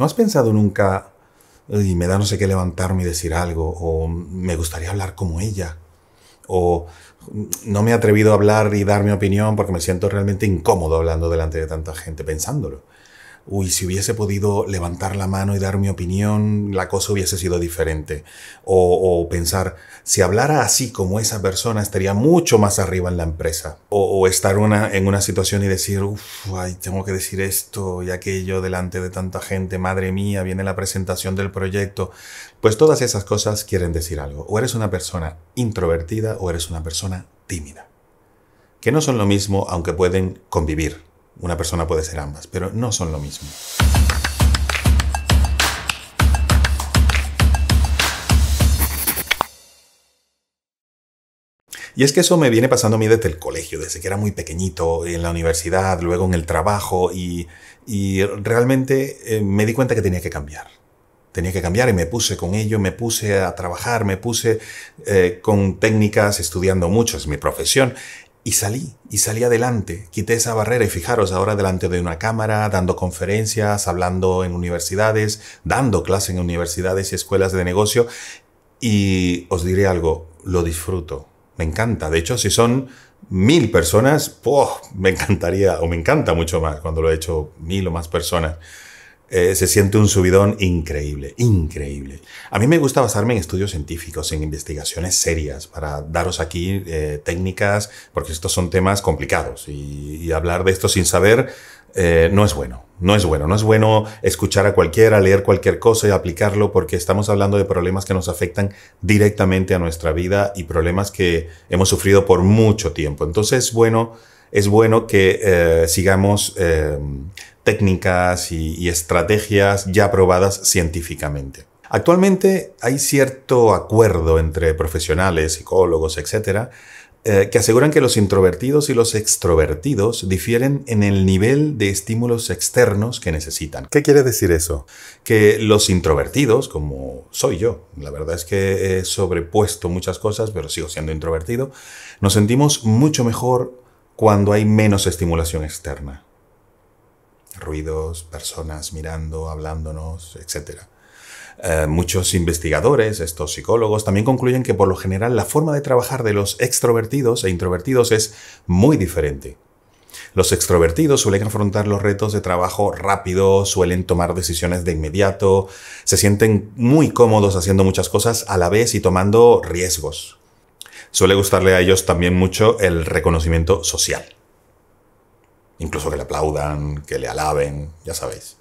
¿No has pensado nunca, y me da no sé qué levantarme y decir algo, o me gustaría hablar como ella, o no me he atrevido a hablar y dar mi opinión porque me siento realmente incómodo hablando delante de tanta gente pensándolo? uy, si hubiese podido levantar la mano y dar mi opinión, la cosa hubiese sido diferente. O, pensar, si hablara así como esa persona, estaría mucho más arriba en la empresa. O, estar una, en una situación y decir, uff, tengo que decir esto y aquello delante de tanta gente, madre mía, viene la presentación del proyecto. Pues todas esas cosas quieren decir algo. O eres una persona introvertida o eres una persona tímida. Que no son lo mismo, aunque pueden convivir una persona puede ser ambas, pero no son lo mismo. Y es que eso me viene pasando a mí desde el colegio, desde que era muy pequeñito, en la universidad, luego en el trabajo, y, realmente eh, me di cuenta que tenía que cambiar. Tenía que cambiar y me puse con ello, me puse a trabajar, me puse eh, con técnicas, estudiando mucho, es mi profesión, y salí, y salí adelante, quité esa barrera y fijaros ahora delante de una cámara, dando conferencias, hablando en universidades, dando clases en universidades y escuelas de negocio. Y os diré algo, lo disfruto, me encanta. De hecho, si son mil personas, me encantaría o me encanta mucho más cuando lo he hecho mil o más personas. Eh, se siente un subidón increíble, increíble. A mí me gusta basarme en estudios científicos, en investigaciones serias, para daros aquí eh, técnicas, porque estos son temas complicados y, hablar de esto sin saber eh, no es bueno. No es bueno, no es bueno escuchar a cualquiera, leer cualquier cosa y aplicarlo porque estamos hablando de problemas que nos afectan directamente a nuestra vida y problemas que hemos sufrido por mucho tiempo. Entonces bueno es bueno que eh, sigamos eh, técnicas y, estrategias ya aprobadas científicamente. Actualmente hay cierto acuerdo entre profesionales, psicólogos, etcétera, eh, que aseguran que los introvertidos y los extrovertidos difieren en el nivel de estímulos externos que necesitan. ¿Qué quiere decir eso? Que los introvertidos, como soy yo, la verdad es que he sobrepuesto muchas cosas, pero sigo siendo introvertido, nos sentimos mucho mejor cuando hay menos estimulación externa. Ruidos, personas mirando, hablándonos, etc. Eh, muchos investigadores, estos psicólogos, también concluyen que por lo general la forma de trabajar de los extrovertidos e introvertidos es muy diferente. Los extrovertidos suelen afrontar los retos de trabajo rápido, suelen tomar decisiones de inmediato, se sienten muy cómodos haciendo muchas cosas a la vez y tomando riesgos suele gustarle a ellos también mucho el reconocimiento social. Incluso que le aplaudan, que le alaben, ya sabéis.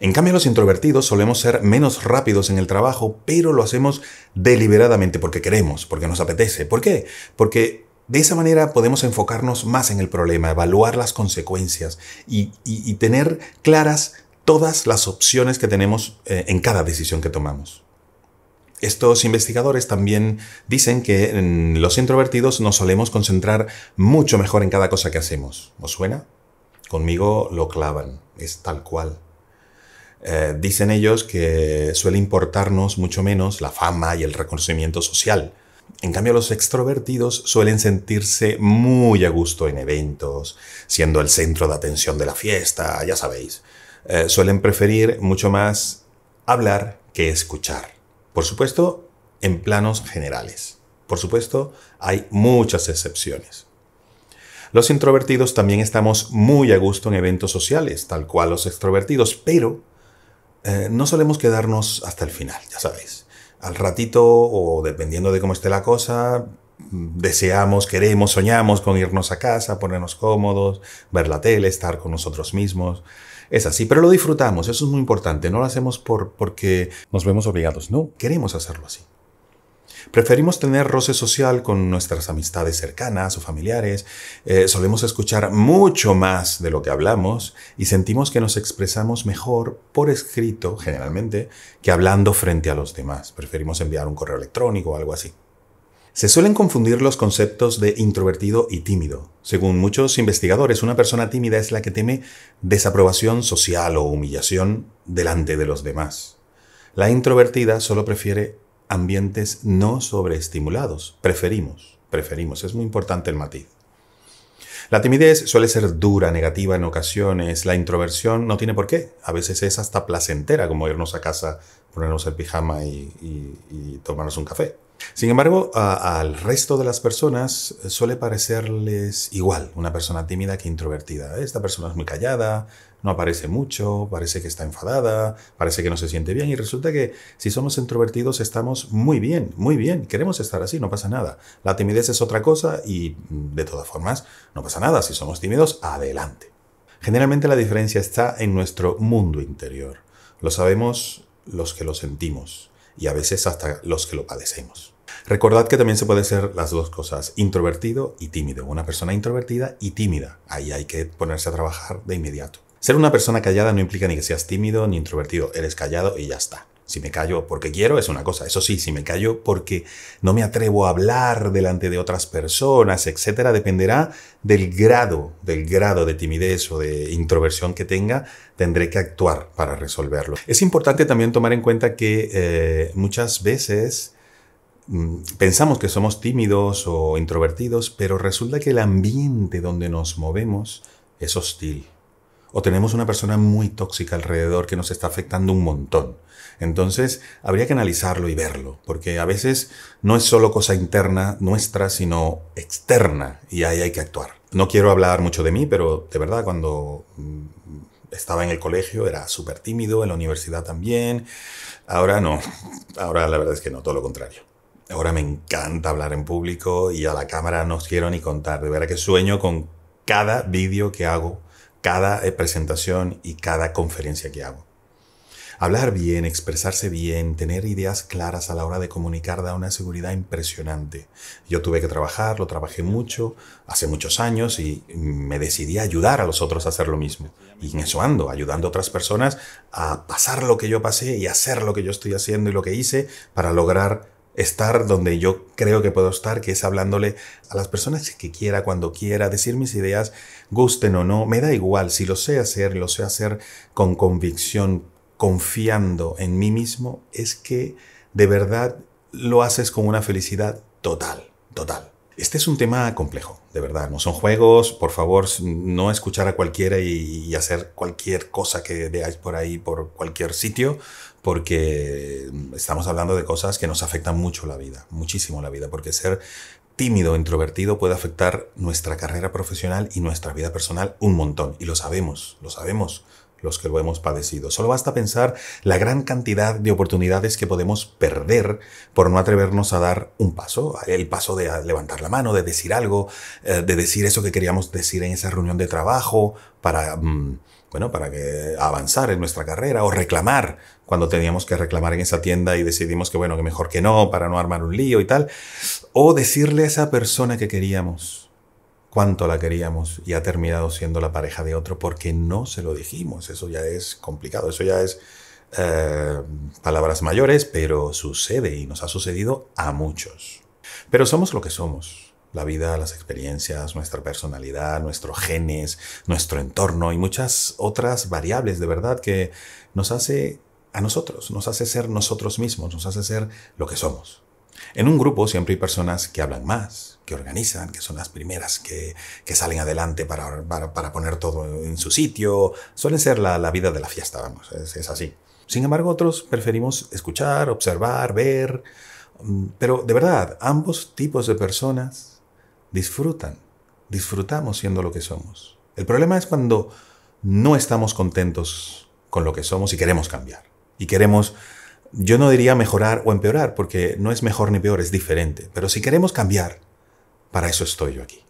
En cambio, los introvertidos solemos ser menos rápidos en el trabajo, pero lo hacemos deliberadamente porque queremos, porque nos apetece. ¿Por qué? Porque de esa manera podemos enfocarnos más en el problema, evaluar las consecuencias y, tener claras todas las opciones que tenemos eh, en cada decisión que tomamos. Estos investigadores también dicen que en los introvertidos nos solemos concentrar mucho mejor en cada cosa que hacemos. ¿Os suena? Conmigo lo clavan, es tal cual. Eh, dicen ellos que suele importarnos mucho menos la fama y el reconocimiento social. En cambio, los extrovertidos suelen sentirse muy a gusto en eventos, siendo el centro de atención de la fiesta, ya sabéis. Eh, suelen preferir mucho más hablar que escuchar. Por supuesto, en planos generales. Por supuesto, hay muchas excepciones. Los introvertidos también estamos muy a gusto en eventos sociales, tal cual los extrovertidos, pero eh, no solemos quedarnos hasta el final, ya sabéis. Al ratito o dependiendo de cómo esté la cosa, deseamos, queremos, soñamos con irnos a casa, ponernos cómodos, ver la tele, estar con nosotros mismos es así, pero lo disfrutamos, eso es muy importante, no lo hacemos por, porque... Nos vemos obligados, no. Queremos hacerlo así. Preferimos tener roce social con nuestras amistades cercanas o familiares, eh, solemos escuchar mucho más de lo que hablamos y sentimos que nos expresamos mejor por escrito, generalmente, que hablando frente a los demás. Preferimos enviar un correo electrónico o algo así. Se suelen confundir los conceptos de introvertido y tímido. Según muchos investigadores, una persona tímida es la que teme desaprobación social o humillación delante de los demás. La introvertida solo prefiere ambientes no sobreestimulados. Preferimos, preferimos, es muy importante el matiz. La timidez suele ser dura, negativa en ocasiones, la introversión no tiene por qué, a veces es hasta placentera como irnos a casa, ponernos el pijama y, y tomarnos un café. Sin embargo, al resto de las personas eh, suele parecerles igual una persona tímida que introvertida. Esta persona es muy callada, no aparece mucho, parece que está enfadada, parece que no se siente bien y resulta que si somos introvertidos estamos muy bien, muy bien, queremos estar así, no pasa nada. La timidez es otra cosa y mm, de todas formas no pasa nada, si somos tímidos, adelante. Generalmente la diferencia está en nuestro mundo interior. Lo sabemos los que lo sentimos y a veces hasta los que lo padecemos. Recordad que también se puede ser las dos cosas, introvertido y tímido. Una persona introvertida y tímida. Ahí hay que ponerse a trabajar de inmediato. Ser una persona callada no implica ni que seas tímido ni introvertido. Eres callado y ya está. Si me callo porque quiero es una cosa, eso sí, si me callo porque no me atrevo a hablar delante de otras personas, etcétera, dependerá del grado, del grado de timidez o de introversión que tenga, tendré que actuar para resolverlo. Es importante también tomar en cuenta que eh, muchas veces mm, pensamos que somos tímidos o introvertidos, pero resulta que el ambiente donde nos movemos es hostil o tenemos una persona muy tóxica alrededor que nos está afectando un montón. Entonces, habría que analizarlo y verlo, porque a veces no es solo cosa interna nuestra, sino externa, y ahí hay que actuar. No quiero hablar mucho de mí, pero de verdad, cuando mm, estaba en el colegio era súper tímido, en la universidad también. Ahora no, ahora la verdad es que no, todo lo contrario. Ahora me encanta hablar en público y a la cámara no os quiero ni contar. De verdad que sueño con cada vídeo que hago cada eh, presentación y cada conferencia que hago. Hablar bien, expresarse bien, tener ideas claras a la hora de comunicar da una seguridad impresionante. Yo tuve que trabajar, lo trabajé mucho, hace muchos años y me decidí a ayudar a los otros a hacer lo mismo. Y en eso ando, ayudando a otras personas a pasar lo que yo pasé y hacer lo que yo estoy haciendo y lo que hice para lograr estar donde yo creo que puedo estar, que es hablándole a las personas que quiera, cuando quiera, decir mis ideas, gusten o no, me da igual, si lo sé hacer, lo sé hacer con convicción, confiando en mí mismo, es que de verdad lo haces con una felicidad total, total. Este es un tema complejo, de verdad. No son juegos. Por favor, no escuchar a cualquiera y, hacer cualquier cosa que veáis por ahí, por cualquier sitio, porque mm, estamos hablando de cosas que nos afectan mucho la vida, muchísimo la vida, porque ser tímido, introvertido puede afectar nuestra carrera profesional y nuestra vida personal un montón. Y lo sabemos, lo sabemos los que lo hemos padecido. Solo basta pensar la gran cantidad de oportunidades que podemos perder por no atrevernos a dar un paso, el paso de levantar la mano, de decir algo, eh, de decir eso que queríamos decir en esa reunión de trabajo para, mm, bueno, para avanzar en nuestra carrera o reclamar cuando teníamos que reclamar en esa tienda y decidimos que bueno, que mejor que no para no armar un lío y tal, o decirle a esa persona que queríamos cuánto la queríamos y ha terminado siendo la pareja de otro porque no se lo dijimos. Eso ya es complicado, eso ya es eh, palabras mayores, pero sucede y nos ha sucedido a muchos. Pero somos lo que somos. La vida, las experiencias, nuestra personalidad, nuestros genes, nuestro entorno y muchas otras variables de verdad que nos hace a nosotros, nos hace ser nosotros mismos, nos hace ser lo que somos. En un grupo siempre hay personas que hablan más, que organizan, que son las primeras que, que salen adelante para, para, poner todo en su sitio. Suele ser la, la vida de la fiesta, vamos, es, es así. Sin embargo, otros preferimos escuchar, observar, ver. Mm, pero de verdad, ambos tipos de personas disfrutan, disfrutamos siendo lo que somos. El problema es cuando no estamos contentos con lo que somos y queremos cambiar. Y queremos yo no diría mejorar o empeorar, porque no es mejor ni peor, es diferente. Pero si queremos cambiar, para eso estoy yo aquí.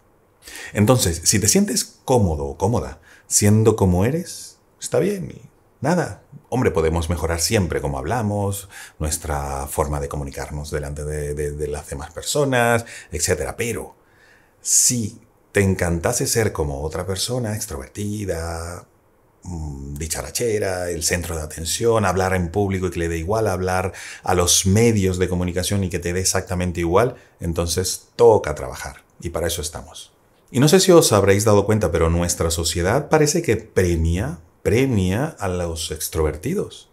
Entonces, si te sientes cómodo o cómoda siendo como eres, está bien. nada, hombre, podemos mejorar siempre como hablamos, nuestra forma de comunicarnos delante de, de las demás personas, etc. Pero si te encantase ser como otra persona, extrovertida, Mm, dicharachera, el centro de atención, hablar en público y que le dé igual, hablar a los medios de comunicación y que te dé exactamente igual, entonces toca trabajar. Y para eso estamos. Y no sé si os habréis dado cuenta, pero nuestra sociedad parece que premia, premia a los extrovertidos.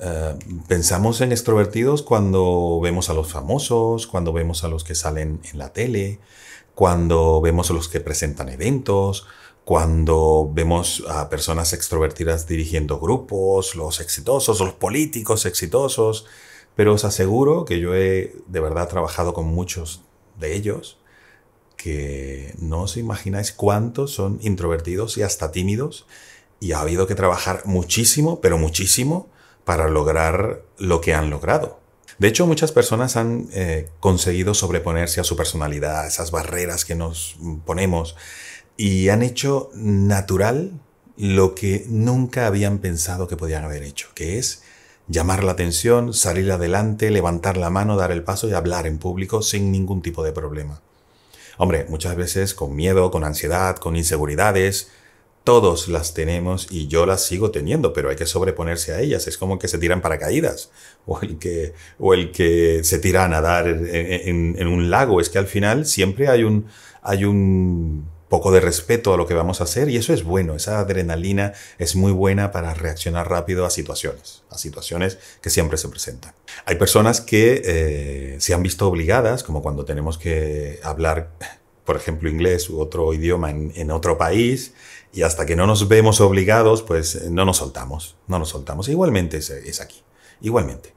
Eh, pensamos en extrovertidos cuando vemos a los famosos, cuando vemos a los que salen en la tele, cuando vemos a los que presentan eventos, cuando vemos a personas extrovertidas dirigiendo grupos, los exitosos, los políticos exitosos, pero os aseguro que yo he de verdad trabajado con muchos de ellos, que no os imagináis cuántos son introvertidos y hasta tímidos, y ha habido que trabajar muchísimo, pero muchísimo, para lograr lo que han logrado. De hecho, muchas personas han eh, conseguido sobreponerse a su personalidad, a esas barreras que nos ponemos y han hecho natural lo que nunca habían pensado que podían haber hecho, que es llamar la atención, salir adelante, levantar la mano, dar el paso y hablar en público sin ningún tipo de problema. Hombre, muchas veces con miedo, con ansiedad, con inseguridades, todos las tenemos y yo las sigo teniendo, pero hay que sobreponerse a ellas. Es como que se tiran paracaídas o el que, o el que se tira a nadar en, en un lago. Es que al final siempre hay un, hay un poco de respeto a lo que vamos a hacer y eso es bueno, esa adrenalina es muy buena para reaccionar rápido a situaciones, a situaciones que siempre se presentan. Hay personas que eh, se han visto obligadas, como cuando tenemos que hablar, por ejemplo, inglés u otro idioma en, otro país, y hasta que no nos vemos obligados, pues eh, no nos soltamos, no nos soltamos. E igualmente es aquí, igualmente.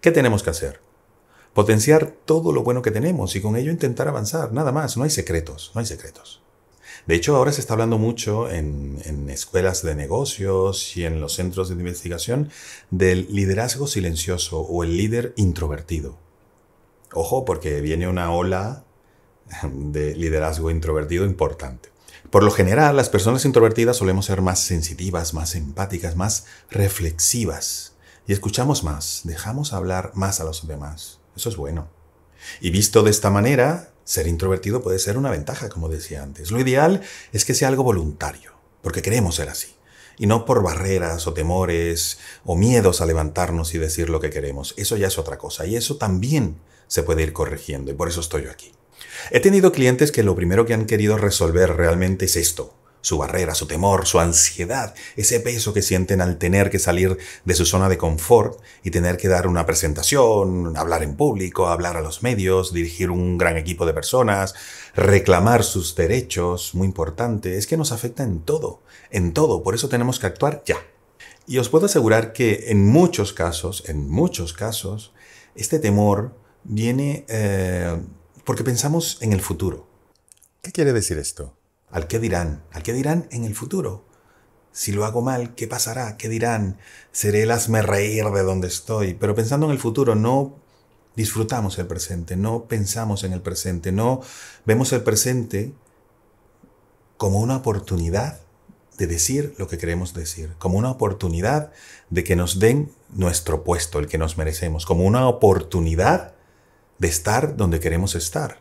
¿Qué tenemos que hacer? Potenciar todo lo bueno que tenemos y con ello intentar avanzar, nada más, no hay secretos, no hay secretos. De hecho, ahora se está hablando mucho en, escuelas de negocios y en los centros de investigación del liderazgo silencioso o el líder introvertido. Ojo, porque viene una ola de liderazgo introvertido importante. Por lo general, las personas introvertidas solemos ser más sensitivas, más empáticas, más reflexivas. Y escuchamos más, dejamos hablar más a los demás. Eso es bueno. Y visto de esta manera, ser introvertido puede ser una ventaja, como decía antes. Lo ideal es que sea algo voluntario, porque queremos ser así, y no por barreras o temores o miedos a levantarnos y decir lo que queremos. Eso ya es otra cosa, y eso también se puede ir corrigiendo, y por eso estoy yo aquí. He tenido clientes que lo primero que han querido resolver realmente es esto, su barrera, su temor, su ansiedad, ese peso que sienten al tener que salir de su zona de confort y tener que dar una presentación, hablar en público, hablar a los medios, dirigir un gran equipo de personas, reclamar sus derechos, muy importante, es que nos afecta en todo, en todo, por eso tenemos que actuar ya. Y os puedo asegurar que en muchos casos, en muchos casos, este temor viene eh, porque pensamos en el futuro. ¿Qué quiere decir esto? al qué dirán, al qué dirán en el futuro. Si lo hago mal, ¿qué pasará? ¿Qué dirán? Seré el hazme reír de donde estoy. Pero pensando en el futuro, no disfrutamos el presente, no pensamos en el presente, no vemos el presente como una oportunidad de decir lo que queremos decir, como una oportunidad de que nos den nuestro puesto, el que nos merecemos, como una oportunidad de estar donde queremos estar.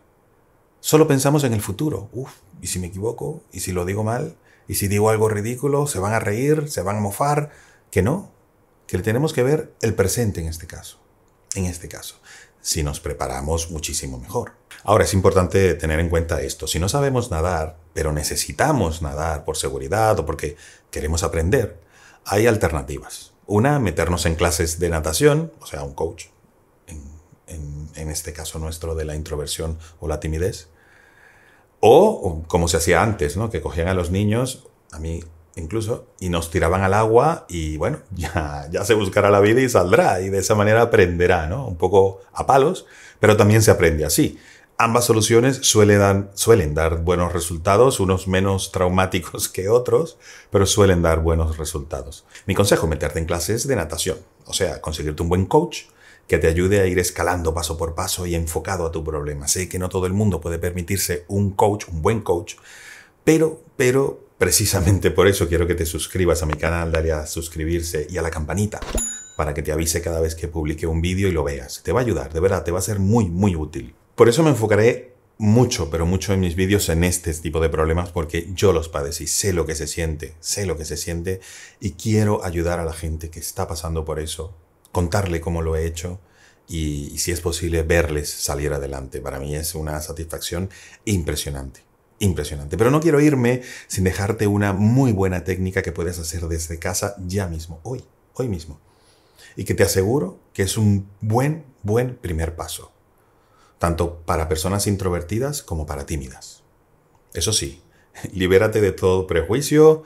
Solo pensamos en el futuro. Uf, ¿y si me equivoco? ¿Y si lo digo mal? ¿Y si digo algo ridículo? ¿Se van a reír? ¿Se van a mofar? Que no. Que le tenemos que ver el presente en este caso. En este caso. Si nos preparamos muchísimo mejor. Ahora es importante tener en cuenta esto. Si no sabemos nadar, pero necesitamos nadar por seguridad o porque queremos aprender, hay alternativas. Una, meternos en clases de natación, o sea, un coach en, este caso nuestro de la introversión o la timidez. O como se hacía antes, ¿no? que cogían a los niños, a mí incluso, y nos tiraban al agua y bueno, ya, ya se buscará la vida y saldrá y de esa manera aprenderá, ¿no? Un poco a palos, pero también se aprende así. Ambas soluciones suelen dar, suelen dar buenos resultados, unos menos traumáticos que otros, pero suelen dar buenos resultados. Mi consejo, meterte en clases de natación, o sea, conseguirte un buen coach que te ayude a ir escalando paso por paso y enfocado a tu problema. Sé que no todo el mundo puede permitirse un coach, un buen coach, pero, pero precisamente por eso quiero que te suscribas a mi canal, dale a suscribirse y a la campanita para que te avise cada vez que publique un vídeo y lo veas. Te va a ayudar, de verdad, te va a ser muy, muy útil. Por eso me enfocaré mucho, pero mucho en mis vídeos en este tipo de problemas porque yo los padecí, sé lo que se siente, sé lo que se siente y quiero ayudar a la gente que está pasando por eso contarle cómo lo he hecho y, si es posible verles salir adelante. Para mí es una satisfacción impresionante impresionante. Pero no quiero irme sin dejarte una muy buena técnica que puedes hacer desde casa ya mismo, hoy, hoy mismo. Y que te aseguro que es un buen, buen primer paso. Tanto para personas introvertidas como para tímidas. Eso sí, libérate de todo prejuicio,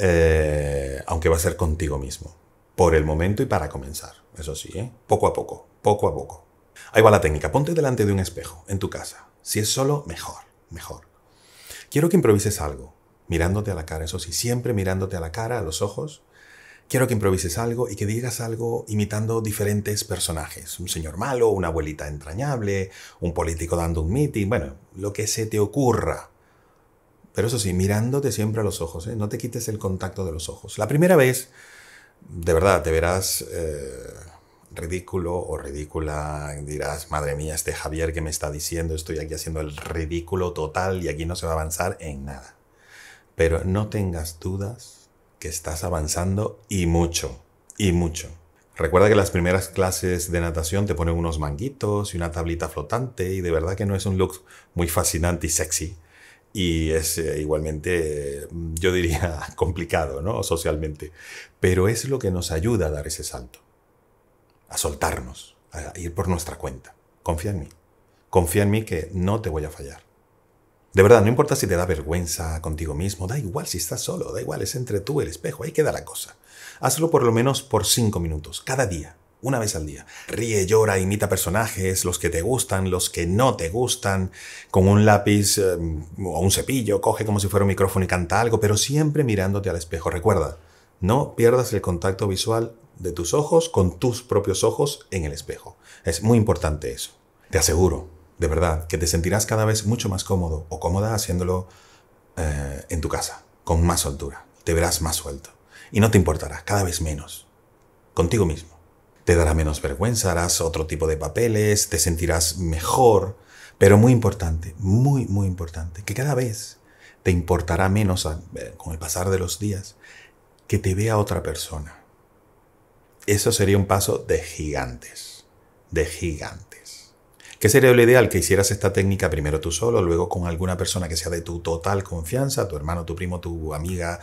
eh, aunque va a ser contigo mismo. Por el momento y para comenzar. Eso sí, ¿eh? poco a poco, poco a poco. Ahí va la técnica. Ponte delante de un espejo, en tu casa. Si es solo, mejor, mejor. Quiero que improvises algo, mirándote a la cara, eso sí, siempre mirándote a la cara, a los ojos. Quiero que improvises algo y que digas algo imitando diferentes personajes. Un señor malo, una abuelita entrañable, un político dando un meeting, bueno, lo que se te ocurra. Pero eso sí, mirándote siempre a los ojos, ¿eh? no te quites el contacto de los ojos. La primera vez de verdad, te verás eh, ridículo o ridícula, dirás, madre mía, este Javier que me está diciendo, estoy aquí haciendo el ridículo total y aquí no se va a avanzar en nada. Pero no tengas dudas que estás avanzando y mucho, y mucho. Recuerda que las primeras clases de natación te ponen unos manguitos y una tablita flotante y de verdad que no es un look muy fascinante y sexy, y es eh, igualmente, mm, yo diría, complicado ¿no? socialmente. Pero es lo que nos ayuda a dar ese salto, a soltarnos, a ir por nuestra cuenta. Confía en mí, confía en mí que no te voy a fallar. De verdad, no importa si te da vergüenza contigo mismo, da igual si estás solo, da igual, es entre tú y el espejo, ahí queda la cosa. Hazlo por lo menos por cinco minutos, cada día, una vez al día. Ríe, llora, imita personajes, los que te gustan, los que no te gustan, con un lápiz em, o un cepillo, coge como si fuera un micrófono y canta algo, pero siempre mirándote al espejo. Recuerda, no pierdas el contacto visual de tus ojos con tus propios ojos en el espejo. Es muy importante eso. Te aseguro, de verdad, que te sentirás cada vez mucho más cómodo o cómoda haciéndolo eh, en tu casa, con más soltura. Te verás más suelto. Y no te importará, cada vez menos. Contigo mismo te dará menos vergüenza, harás otro tipo de papeles, te sentirás mejor, pero muy importante, muy, muy importante, que cada vez te importará menos eh, con el pasar de los días que te vea otra persona. Eso sería un paso de gigantes, de gigantes. ¿Qué sería lo ideal? Que hicieras esta técnica primero tú solo, luego con alguna persona que sea de tu total confianza, tu hermano, tu primo, tu amiga,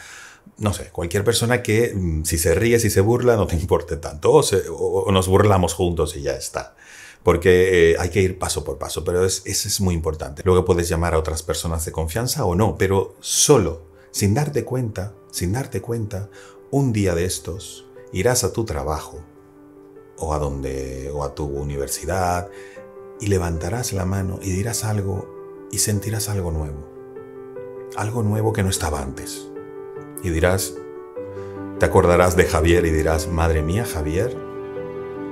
no sé, cualquier persona que mm, si se ríe, si se burla, no te importe tanto, o, nos burlamos juntos y ya está. Porque eh, hay que ir paso por paso, pero eso es muy importante. Luego puedes llamar a otras personas de confianza o no, pero solo, sin darte cuenta, sin darte cuenta, un día de estos irás a tu trabajo o a donde o a tu universidad y levantarás la mano y dirás algo y sentirás algo nuevo. Algo nuevo que no estaba antes y dirás, te acordarás de Javier y dirás, madre mía Javier,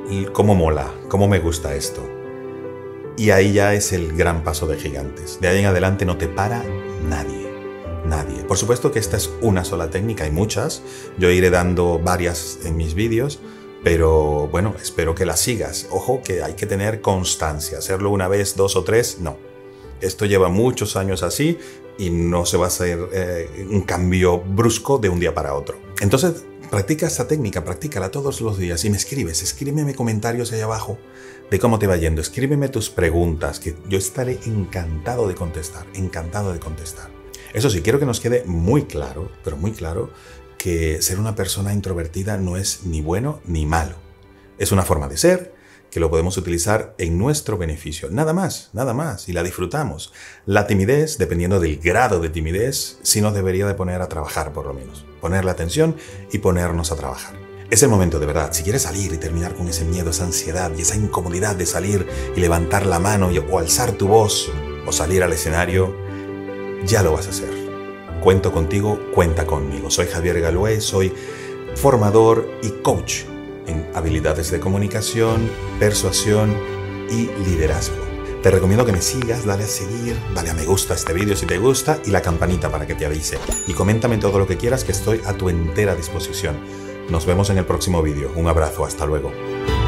y cómo mola, cómo me gusta esto. Y ahí ya es el gran paso de gigantes. De ahí en adelante no te para nadie nadie. Por supuesto que esta es una sola técnica, hay muchas. Yo iré dando varias en mis vídeos, pero bueno, espero que las sigas. Ojo que hay que tener constancia. Hacerlo una vez, dos o tres, no esto lleva muchos años así y no se va a hacer eh, un cambio brusco de un día para otro. Entonces, practica esta técnica, practícala todos los días y me escribes, escríbeme comentarios ahí abajo de cómo te va yendo, escríbeme tus preguntas, que yo estaré encantado de contestar, encantado de contestar. Eso sí, quiero que nos quede muy claro, pero muy claro, que ser una persona introvertida no es ni bueno ni malo. Es una forma de ser, que lo podemos utilizar en nuestro beneficio. Nada más, nada más, y la disfrutamos. La timidez, dependiendo del grado de timidez, sí nos debería de poner a trabajar por lo menos. Poner la atención y ponernos a trabajar. Es el momento de verdad, si quieres salir y terminar con ese miedo, esa ansiedad y esa incomodidad de salir y levantar la mano o alzar tu voz o salir al escenario, ya lo vas a hacer. Cuento contigo, cuenta conmigo. Soy Javier Galué, soy formador y coach en habilidades de comunicación, persuasión y liderazgo. Te recomiendo que me sigas, dale a seguir, dale a me gusta este vídeo si te gusta y la campanita para que te avise. Y coméntame todo lo que quieras que estoy a tu entera disposición. Nos vemos en el próximo vídeo. Un abrazo, hasta luego.